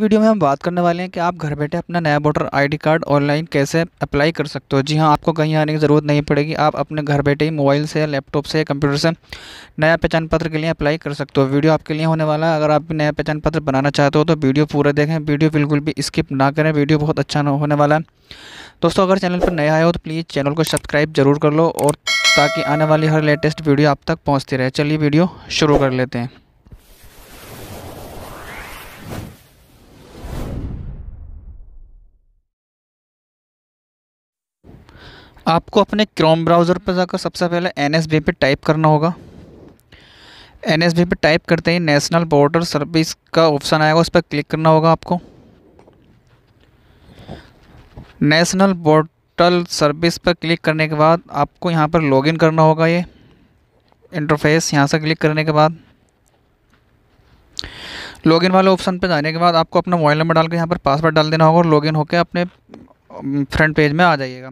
video में हम बात करने वाले हैं कि आप घर बैठे अपना नया वोटर आईडी कार्ड ऑनलाइन कैसे अप्लाई कर सकते हो जी हाँ आपको कहीं आने की ज़रूरत नहीं पड़ेगी आप अपने घर बैठे ही मोबाइल से लैपटॉप से कंप्यूटर से नया पहचान पत्र के लिए अप्लाई कर सकते हो वीडियो आपके लिए होने वाला है अगर आप नया पहचान पत्र बनाना चाहते हो तो वीडियो पूरा देखें वीडियो बिल्कुल भी स्किप ना करें वीडियो बहुत अच्छा होने वाला है दोस्तों अगर चैनल पर नया आए हो तो प्लीज़ चैनल को सब्सक्राइब जरूर कर लो और ताकि आने वाली हर लेटेस्ट वीडियो आप तक पहुँचती रहे चलिए वीडियो शुरू कर लेते हैं आपको अपने क्रोम ब्राउज़र पर जाकर सबसे पहले एन एस पे टाइप करना होगा एन एस पे टाइप करते ही नेशनल बॉर्डर सर्विस का ऑप्शन आएगा उस पर क्लिक करना होगा आपको नेशनल बॉर्डर सर्विस पर क्लिक करने के बाद आपको यहाँ पर लॉगिन करना होगा ये इंटरफेस यहाँ से क्लिक करने के बाद लॉगिन वाले ऑप्शन पर जाने के बाद आपको अपना मोबाइल नंबर डाल के यहाँ पर पासवर्ड डाल देना होगा और लॉगिन होकर अपने फ्रंट पेज में आ जाइएगा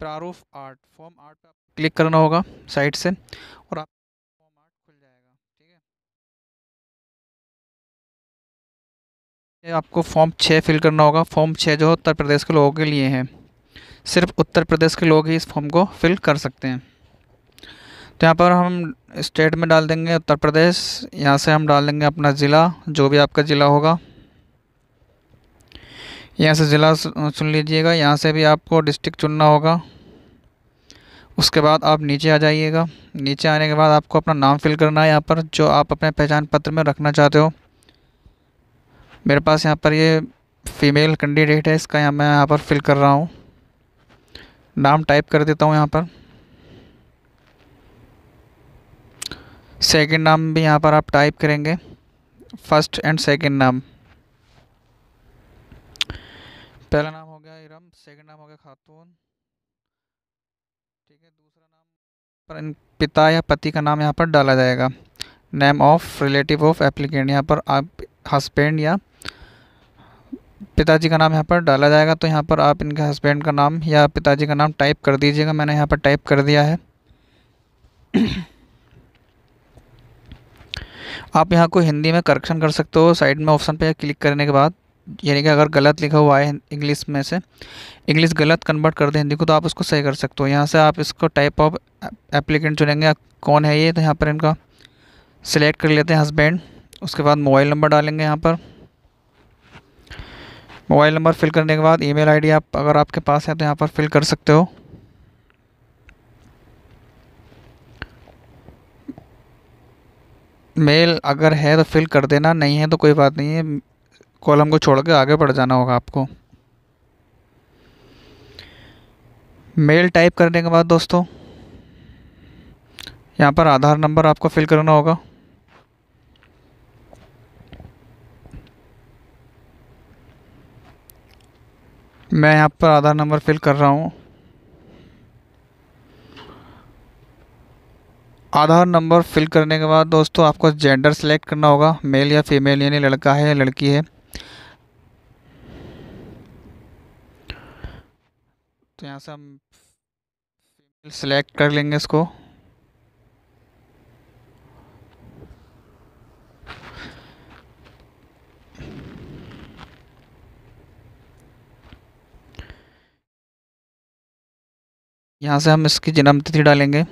प्रारूफ आर्ट फॉर्म आर्ट पर क्लिक करना होगा साइट से और आप फॉर्म आर्ट खुल जाएगा ठीक है आपको फॉर्म छः फिल करना होगा फॉर्म छः जो उत्तर प्रदेश के लोगों के लिए है सिर्फ उत्तर प्रदेश के लोग ही इस फॉर्म को फिल कर सकते हैं तो यहाँ पर हम स्टेट में डाल देंगे उत्तर प्रदेश यहाँ से हम डाल देंगे अपना ज़िला जो भी आपका ज़िला होगा यहाँ से ज़िला सुन लीजिएगा यहाँ से भी आपको डिस्ट्रिक्ट चुनना होगा उसके बाद आप नीचे आ जाइएगा नीचे आने के बाद आपको अपना नाम फिल करना है यहाँ पर जो आप अपने पहचान पत्र में रखना चाहते हो मेरे पास यहाँ पर ये फीमेल कैंडिडेट है इसका यहाँ मैं यहाँ पर फिल कर रहा हूँ नाम टाइप कर देता हूँ यहाँ पर सेकंड नाम भी यहाँ पर आप टाइप करेंगे फर्स्ट एंड सेकंड नाम पहला नाम हो गया इरम सेकंड नाम हो गया खातून ठीक है दूसरा नाम पर इन पिता या पति का नाम यहाँ पर डाला जाएगा name of relative of applicant यहाँ पर आप हस्बैंड या पिताजी का नाम यहाँ पर डाला जाएगा तो यहाँ पर आप इनके हस्बैंड का नाम या पिताजी का नाम टाइप कर दीजिएगा मैंने यहाँ पर टाइप कर दिया है आप यहाँ को हिंदी में करेक्शन कर सकते हो साइड में ऑप्शन पे क्लिक करने के बाद यानी कि अगर गलत लिखा हुआ है इंग्लिश में से इंग्लिश गलत कन्वर्ट कर दे हिंदी को तो आप उसको सही कर सकते हो यहाँ से आप इसको टाइप ऑफ एप्लीकेंट चुनेंगे कौन है ये तो यहाँ पर इनका सिलेक्ट कर लेते हैं हस्बैंड उसके बाद मोबाइल नंबर डालेंगे यहाँ पर मोबाइल नंबर फिल करने के बाद ईमेल आईडी आप अगर आपके पास है तो यहाँ पर फिल कर सकते हो मेल अगर है तो फिल कर देना नहीं है तो कोई बात नहीं है कॉलम को छोड़ के आगे बढ़ जाना होगा आपको मेल टाइप करने के बाद दोस्तों यहाँ पर आधार नंबर आपको फिल करना होगा मैं यहाँ पर आधार नंबर फिल कर रहा हूँ आधार नंबर फिल करने के बाद दोस्तों आपको जेंडर सेलेक्ट करना होगा मेल या फीमेल यानी लड़का है या लड़की है तो यहाँ से हम फीमेल सेलेक्ट कर लेंगे इसको यहाँ से हम इसकी जन्म तिथि डालेंगे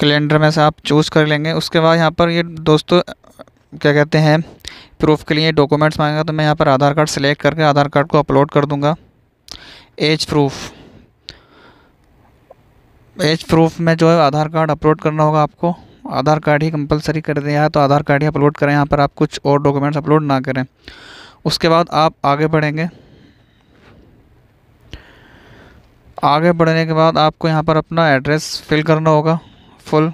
कैलेंडर में से आप चूज़ कर लेंगे उसके बाद यहाँ पर ये दोस्तों क्या कहते हैं प्रूफ के लिए डॉक्यूमेंट्स मांगेगा तो मैं यहाँ पर आधार कार्ड सेलेक्ट करके आधार कार्ड को अपलोड कर दूँगा एज प्रूफ एज प्रूफ में जो है आधार कार्ड अपलोड करना होगा आपको आधार कार्ड ही कंपलसरी कर दिया है तो आधार कार्ड ही अपलोड करें यहाँ पर आप कुछ और डॉक्यूमेंट्स अपलोड ना करें उसके बाद आप आगे बढ़ेंगे आगे बढ़ने के बाद आपको यहाँ पर अपना एड्रेस फिल करना होगा फुल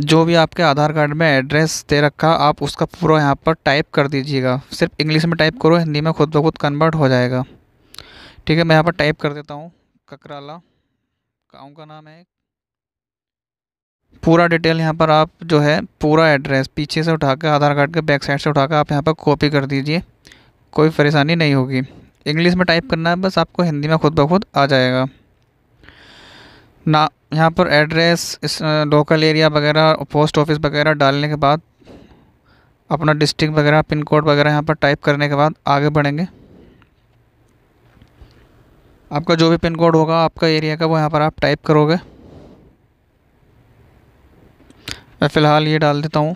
जो भी आपके आधार कार्ड में एड्रेस दे रखा आप उसका पूरा यहाँ पर टाइप कर दीजिएगा सिर्फ इंग्लिश में टाइप करो हिंदी में खुद ब खुद कन्वर्ट हो जाएगा ठीक है मैं यहाँ पर टाइप कर देता हूँ ककराला गाँव का नाम है पूरा डिटेल यहाँ पर आप जो है पूरा एड्रेस पीछे से उठा कर आधार कार्ड के बैक साइड से उठा कर आप यहाँ पर कॉपी कर दीजिए कोई परेशानी नहीं होगी इंग्लिश में टाइप करना है बस आपको हिंदी में खुद ब खुद आ जाएगा ना यहाँ पर एड्रेस इस लोकल एरिया वगैरह पोस्ट ऑफिस वगैरह डालने के बाद अपना डिस्ट्रिक्ट वगैरह पिन कोड वगैरह यहाँ पर टाइप करने के बाद आगे बढ़ेंगे आपका जो भी पिन कोड होगा आपका एरिया का वो यहाँ पर आप टाइप करोगे मैं फ़िलहाल ये डाल देता हूँ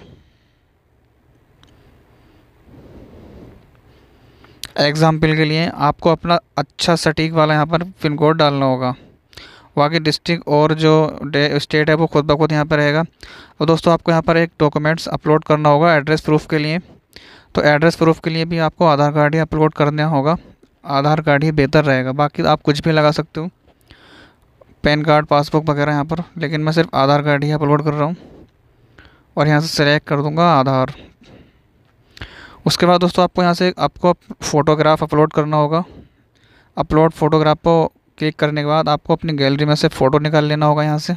एग्ज़ाम्पल के लिए आपको अपना अच्छा सटीक वाला यहाँ पर पिन कोड डालना होगा बाकी डिस्ट्रिक्ट और जो स्टेट है वो खुद ब खुद यहाँ पर रहेगा और तो दोस्तों आपको यहाँ पर एक डॉक्यूमेंट्स अपलोड करना होगा एड्रेस प्रूफ के लिए तो एड्रेस प्रूफ के लिए भी आपको आधार कार्ड ही अपलोड करना होगा आधार कार्ड ही बेहतर रहेगा बाकी आप कुछ भी लगा सकते हो पैन कार्ड पासबुक वगैरह यहाँ पर लेकिन मैं सिर्फ आधार कार्ड ही अपलोड कर रहा हूँ और यहाँ से सिलेक्ट कर दूँगा आधार उसके बाद दोस्तों आपको यहाँ से आपको फोटोग्राफ अपलोड करना होगा अपलोड फोटोग्राफ को क्लिक करने के बाद आपको अपनी गैलरी में से फ़ोटो निकाल लेना होगा यहाँ से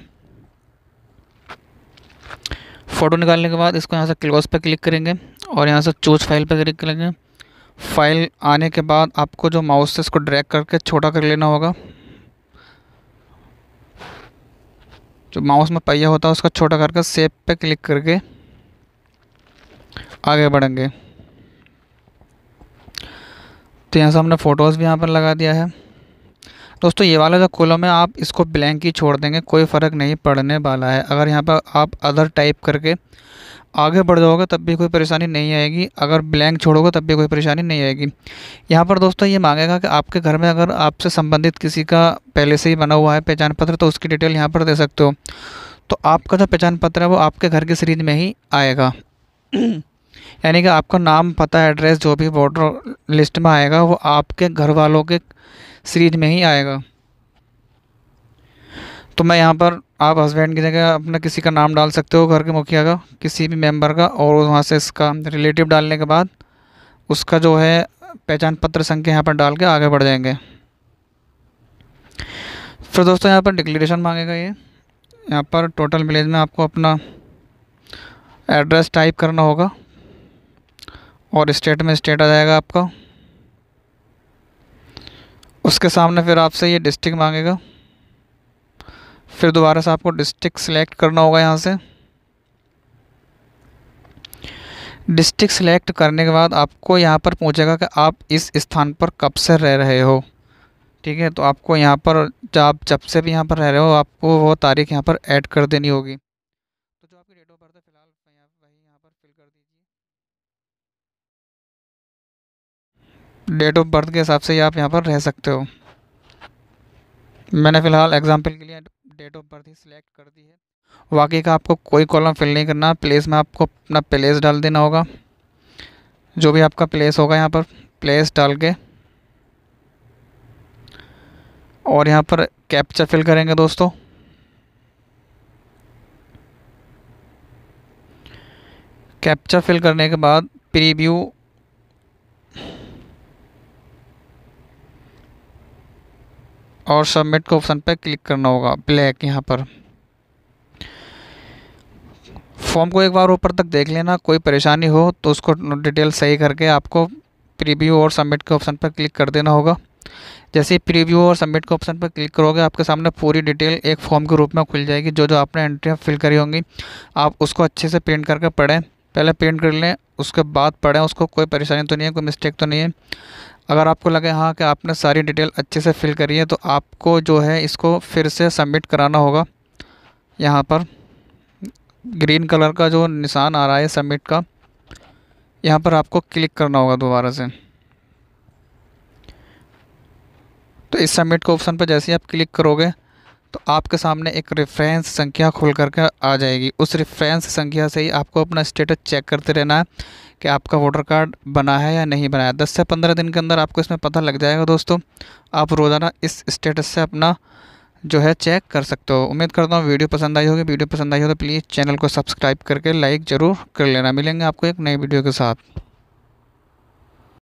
फ़ोटो निकालने के बाद इसको यहाँ से क्लोज पर क्लिक करेंगे और यहाँ से चूज फाइल पर क्लिक करेंगे फाइल आने के बाद आपको जो माउस से इसको ड्रैग करके छोटा कर लेना होगा जो माउस में पहिया होता है उसका छोटा करके सेब पे क्लिक करके आगे बढ़ेंगे तो यहाँ से हमने फ़ोटोज़ भी यहाँ पर लगा दिया है दोस्तों ये वाला जो कॉलम है आप इसको ब्लैंक ही छोड़ देंगे कोई फ़र्क नहीं पड़ने वाला है अगर यहाँ पर आप अदर टाइप करके आगे बढ़ जाओगे तब भी कोई परेशानी नहीं आएगी अगर ब्लैंक छोड़ोगे तब भी कोई परेशानी नहीं आएगी यहाँ पर दोस्तों ये मांगेगा कि आपके घर में अगर आपसे संबंधित किसी का पहले से ही बना हुआ है पहचान पत्र तो उसकी डिटेल यहाँ पर दे सकते हो तो आपका जो पहचान पत्र है वो आपके घर की सीरीज में ही आएगा यानी कि आपका नाम पता एड्रेस जो भी वोटर लिस्ट में आएगा वो आपके घर वालों के सीरीज में ही आएगा तो मैं यहाँ पर आप हस्बैंड की जगह अपना किसी का नाम डाल सकते हो घर के मुखिया का किसी भी मेंबर का और वहाँ से इसका रिलेटिव डालने के बाद उसका जो है पहचान पत्र संख्या यहाँ पर डाल के आगे बढ़ जाएंगे फिर दोस्तों यहाँ पर डिक्लेरेशन मांगेगा ये यहाँ पर टोटल विलेज में आपको अपना एड्रेस टाइप करना होगा और स्टेट में स्टेट आ जाएगा आपका उसके सामने फिर आपसे ये डिस्ट्रिक्ट मांगेगा फिर दोबारा से आपको डिस्ट्रिक्ट सेलेक्ट करना होगा यहाँ से डिस्ट्रिक्ट सेलेक्ट करने के बाद आपको यहाँ पर पूछेगा कि आप इस स्थान पर कब से रह रहे हो ठीक है तो आपको यहाँ पर आप जब से भी यहाँ पर रह रहे हो आपको वो तारीख यहाँ पर ऐड कर देनी होगी तो जो यहाँ पर फिल कर दीजिए डेट ऑफ बर्थ के हिसाब से ही आप यहाँ पर रह सकते हो मैंने फ़िलहाल एग्जाम्पल के लिए डेट ऑफ बर्थ ही सिलेक्ट कर दी है वाकई का आपको कोई कॉलम फिल नहीं करना प्लेस में आपको अपना प्लेस डाल देना होगा जो भी आपका प्लेस होगा यहाँ पर प्लेस डाल के और यहाँ पर कैप्चर फिल करेंगे दोस्तों कैप्चर फिल करने के बाद प्रीव्यू और सबमिट के ऑप्शन पर क्लिक करना होगा ब्लैक यहाँ पर फॉर्म को एक बार ऊपर तक देख लेना कोई परेशानी हो तो उसको डिटेल सही करके आपको प्रीव्यू और सबमिट के ऑप्शन पर क्लिक कर देना होगा जैसे ही प्रीव्यू और सबमिट के ऑप्शन पर क्लिक करोगे आपके सामने पूरी डिटेल एक फॉर्म के रूप में खुल जाएगी जो जो आपने एंट्रियाँ फिल करी होंगी आप उसको अच्छे से प्रिंट करके पढ़ें पहले प्रिंट कर लें उसके बाद पढ़ें उसको कोई परेशानी तो नहीं है कोई मिस्टेक तो नहीं है अगर आपको लगे हाँ कि आपने सारी डिटेल अच्छे से फिल करी है तो आपको जो है इसको फिर से सबमिट कराना होगा यहाँ पर ग्रीन कलर का जो निशान आ रहा है सबमिट का यहाँ पर आपको क्लिक करना होगा दोबारा से तो इस सबमिट के ऑप्शन पर जैसे ही आप क्लिक करोगे तो आपके सामने एक रेफरेंस संख्या खुल करके आ जाएगी उस रेफरेंस संख्या से ही आपको अपना स्टेटस चेक करते रहना है कि आपका वोटर कार्ड बना है या नहीं बना है दस से पंद्रह दिन के अंदर आपको इसमें पता लग जाएगा दोस्तों आप रोज़ाना इस स्टेटस से अपना जो है चेक कर सकते हो उम्मीद करता हूँ वीडियो पसंद आई होगी वीडियो पसंद आई हो तो प्लीज़ चैनल को सब्सक्राइब करके लाइक ज़रूर कर लेना मिलेंगे आपको एक नई वीडियो के साथ